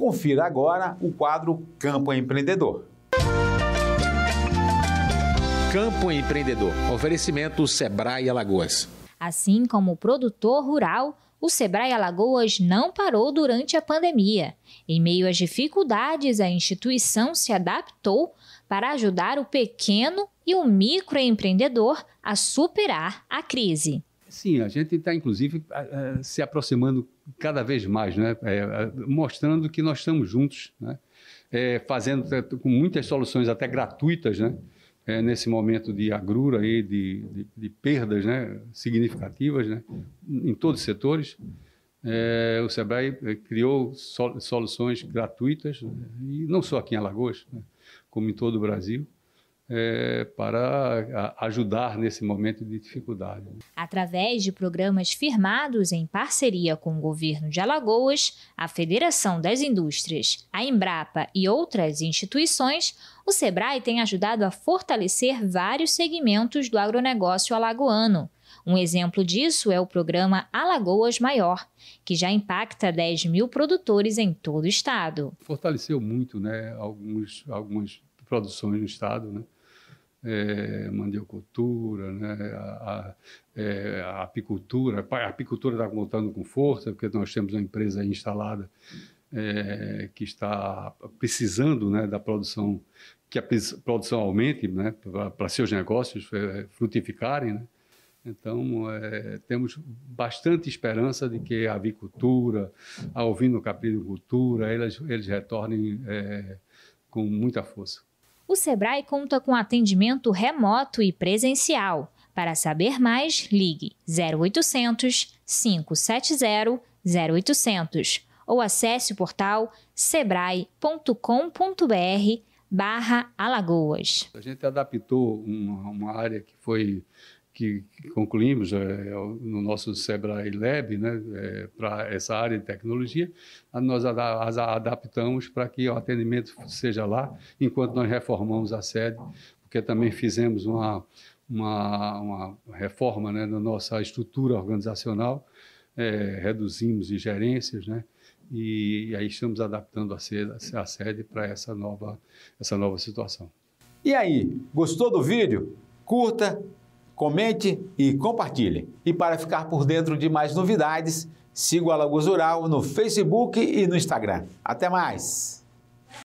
Confira agora o quadro Campo Empreendedor. Campo Empreendedor. Oferecimento Sebrae Alagoas. Assim como o produtor rural, o Sebrae Alagoas não parou durante a pandemia. Em meio às dificuldades, a instituição se adaptou para ajudar o pequeno e o microempreendedor a superar a crise. Sim, a gente está, inclusive, se aproximando cada vez mais, né? É, mostrando que nós estamos juntos, né? É, fazendo é, com muitas soluções até gratuitas, né? É, nesse momento de agrura e de, de, de, perdas né? significativas né? em todos os setores. É, o SEBRAE é, criou soluções gratuitas, né? e não só aqui em Alagoas, né? como em todo o Brasil é, para ajudar nesse momento de dificuldade. Através de programas firmados em parceria com o governo de Alagoas, a Federação das Indústrias, a Embrapa e outras instituições, o Sebrae tem ajudado a fortalecer vários segmentos do agronegócio alagoano. Um exemplo disso é o programa Alagoas Maior, que já impacta 10 mil produtores em todo o estado. Fortaleceu muito né, alguns, algumas produções no estado, né? é, mandiocultura, né, a, a, é, a, apicultura. A apicultura está voltando com força, porque nós temos uma empresa instalada é, que está precisando né, da produção, que a produção aumente né, para seus negócios é, frutificarem. Né? Então, é, temos bastante esperança de que a avicultura, a ovinocaprinocultura, eles, eles retornem é, com muita força. O Sebrae conta com atendimento remoto e presencial. Para saber mais, ligue 0800 570 0800 ou acesse o portal sebrae.com.br barra Alagoas. A gente adaptou uma, uma área que foi que, concluímos é, é no nosso Sebrae Lab, né, é, para essa área de tecnologia, nós a adaptamos para que o atendimento seja lá, enquanto nós reformamos a sede, porque também fizemos uma, uma, uma reforma né, na nossa estrutura organizacional, é, reduzimos gerências, né, e, e, aí estamos adaptando a sede, a sede para essa nova, essa nova situação. E aí, gostou do vídeo? Curta, comente e compartilhe. E para ficar por dentro de mais novidades, siga o Alagoas Rural no Facebook e no Instagram. Até mais!